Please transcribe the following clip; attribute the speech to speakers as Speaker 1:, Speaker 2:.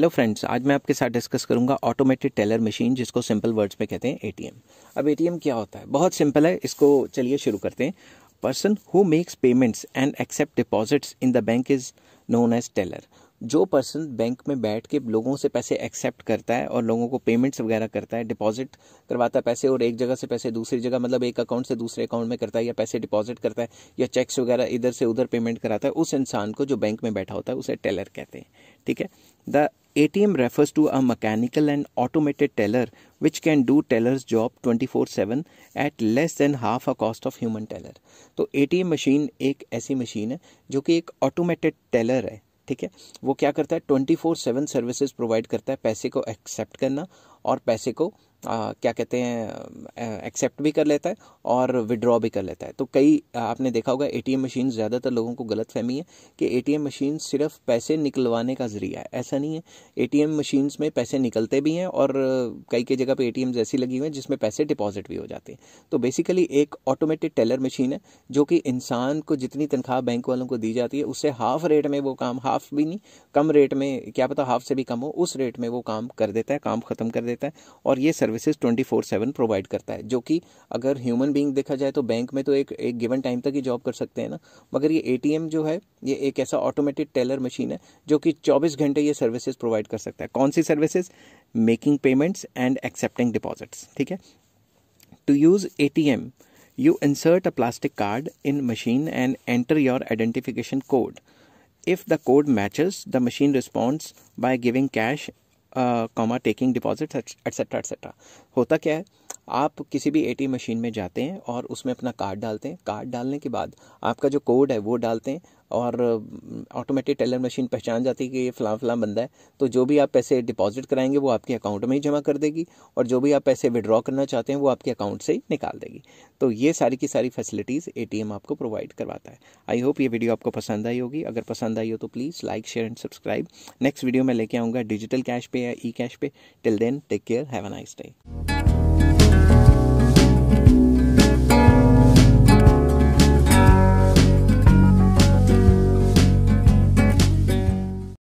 Speaker 1: Hello friends आज मैं आपके साथ डिस्कस करूंगा ऑटोमेटेड टेलर मशीन जिसको सिंपल वर्ड्स में कहते हैं एटीएम अब एटीएम क्या होता है बहुत सिंपल है इसको चलिए शुरू करते हैं person who makes payments and accept deposits in the bank is known as teller जो पर्सन बैंक में बैठ के लोगों से पैसे एक्सेप्ट करता है और लोगों को पेमेंट्स वगैरह करता है डिपॉजिट करवाता है पैसे और एक जगह से पैसे दूसरी जगह मतलब एक अकाउंट से दूसरे अकाउंट में करता है या पैसे डिपॉजिट करता है या चेक्स वगैरह इधर से उधर पेमेंट कराता है उस इंसान को जो बैंक में बैठा होता है उसे टेलर कहते हैं ठीक है the ATM refers to a mechanical and automated teller which can do teller's job 24/7 at less than half a cost of human teller. तो ATM machine एक ऐसी machine है जो कि एक automated teller है ठीक है वो क्या करता है 24/7 services provide करता है पैसे को accept करना और पैसे को आ, क्या कहते हैं एक्सेप्ट भी कर लेता है और विड्रॉ भी कर लेता है तो कई आपने देखा होगा एटीएम मशीन ज़्यादातर लोगों को गलत फहमी है कि एटीएम मशीन सिर्फ पैसे निकलवाने का ज़रिया है ऐसा नहीं है एटीएम मशीन्स में पैसे निकलते भी हैं और कई कई जगह पे एटीएम्स ऐसी लगी हुई हैं जिसमें पैसे डिपॉजिट भी हो जाते हैं तो बेसिकली एक ऑटोमेटिक टेलर मशीन है जो कि इंसान को जितनी तनख्वाह बैंक वालों को दी जाती है उससे हाफ रेट में वो काम हाफ भी नहीं कम रेट में क्या पता हाफ से भी कम हो उस रेट में वो काम कर देता है काम ख़त्म कर देता है और ये services twenty four seven provide करता है जो कि अगर ह्यूमन बींग देखा जाए तो बैंक में तो एक एक गिवन टाइम तक ही जॉब कर सकते हैं ना मगर ये ए जो है ये एक ऐसा ऑटोमेटेड टेलर मशीन है जो कि चौबीस घंटे ये सर्विसेज प्रोवाइड कर सकता है कौन सी services making payments and accepting deposits ठीक है to use a you insert a plastic card in machine and enter your identification code identification code if the code matches the machine responds by giving cash comma taking deposit etcetera etcetera होता क्या है आप किसी भी ATM machine में जाते हैं और उसमें अपना कार्ड डालते हैं कार्ड डालने के बाद आपका जो कोड है वो डालते हैं और ऑटोमेटिक टेलर मशीन पहचान जाती है कि ये फ़लाँ फ़लाँ बंदा है तो जो भी आप पैसे डिपॉजिट कराएंगे वो आपके अकाउंट में ही जमा कर देगी और जो भी आप पैसे विड्रॉ करना चाहते हैं वो आपके अकाउंट से ही निकाल देगी तो ये सारी की सारी फैसिलिटीज़ ए आपको प्रोवाइड करवाता है आई होप ये वीडियो आपको पसंद आई होगी अगर पसंद आई हो तो please like share and subscribe next video मैं लेके आऊँगा डिजिटल कैश पे या ई कैश पे till then take care have a nice day